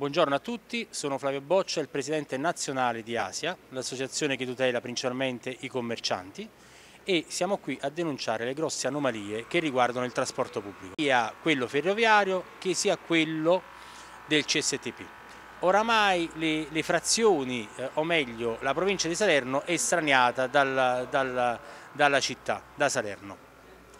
Buongiorno a tutti, sono Flavio Boccia, il presidente nazionale di Asia, l'associazione che tutela principalmente i commercianti e siamo qui a denunciare le grosse anomalie che riguardano il trasporto pubblico, sia quello ferroviario che sia quello del CSTP. Oramai le, le frazioni, eh, o meglio la provincia di Salerno, è straniata dal, dal, dalla città, da Salerno,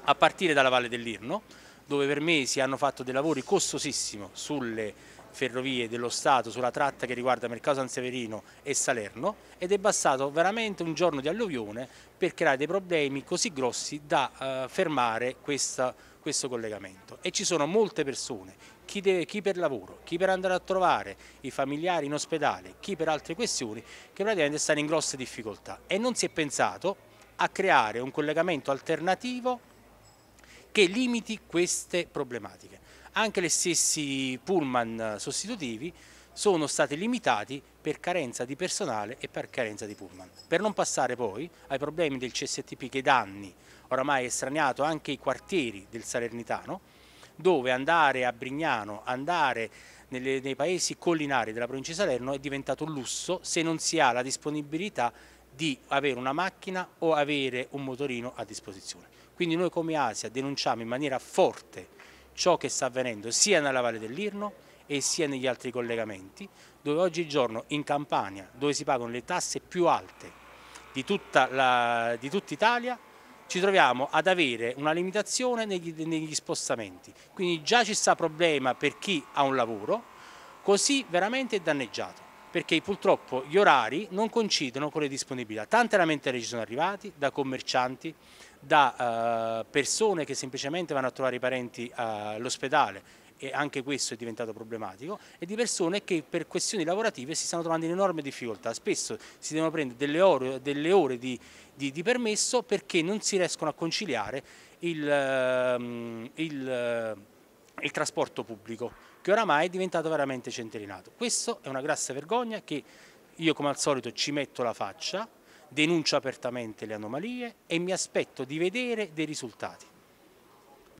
a partire dalla Valle dell'Irno, dove per mesi hanno fatto dei lavori costosissimi sulle ferrovie dello Stato sulla tratta che riguarda Mercato San Severino e Salerno ed è bastato veramente un giorno di alluvione per creare dei problemi così grossi da eh, fermare questa, questo collegamento e ci sono molte persone, chi, deve, chi, per lavoro, chi per andare a trovare i familiari in ospedale, chi per altre questioni che praticamente stanno in grosse difficoltà e non si è pensato a creare un collegamento alternativo che limiti queste problematiche. Anche gli stessi pullman eh, sostitutivi sono stati limitati per carenza di personale e per carenza di pullman. Per non passare poi ai problemi del CSTP che da anni oramai è straniato anche i quartieri del Salernitano, dove andare a Brignano, andare nelle, nei paesi collinari della provincia di Salerno è diventato un lusso se non si ha la disponibilità di avere una macchina o avere un motorino a disposizione. Quindi noi come Asia denunciamo in maniera forte ciò che sta avvenendo sia nella Valle dell'Irno e sia negli altri collegamenti, dove oggigiorno in Campania, dove si pagano le tasse più alte di tutta, la, di tutta Italia, ci troviamo ad avere una limitazione negli, negli spostamenti. Quindi già ci sta problema per chi ha un lavoro, così veramente è danneggiato perché purtroppo gli orari non coincidono con le disponibilità. Tante lamentele ci sono arrivati da commercianti, da eh, persone che semplicemente vanno a trovare i parenti all'ospedale e anche questo è diventato problematico, e di persone che per questioni lavorative si stanno trovando in enorme difficoltà. Spesso si devono prendere delle ore, delle ore di, di, di, permesso perché non si riescono a conciliare il, ehm, il il trasporto pubblico, che oramai è diventato veramente centellinato. Questa è una grassa vergogna che io come al solito ci metto la faccia, denuncio apertamente le anomalie e mi aspetto di vedere dei risultati.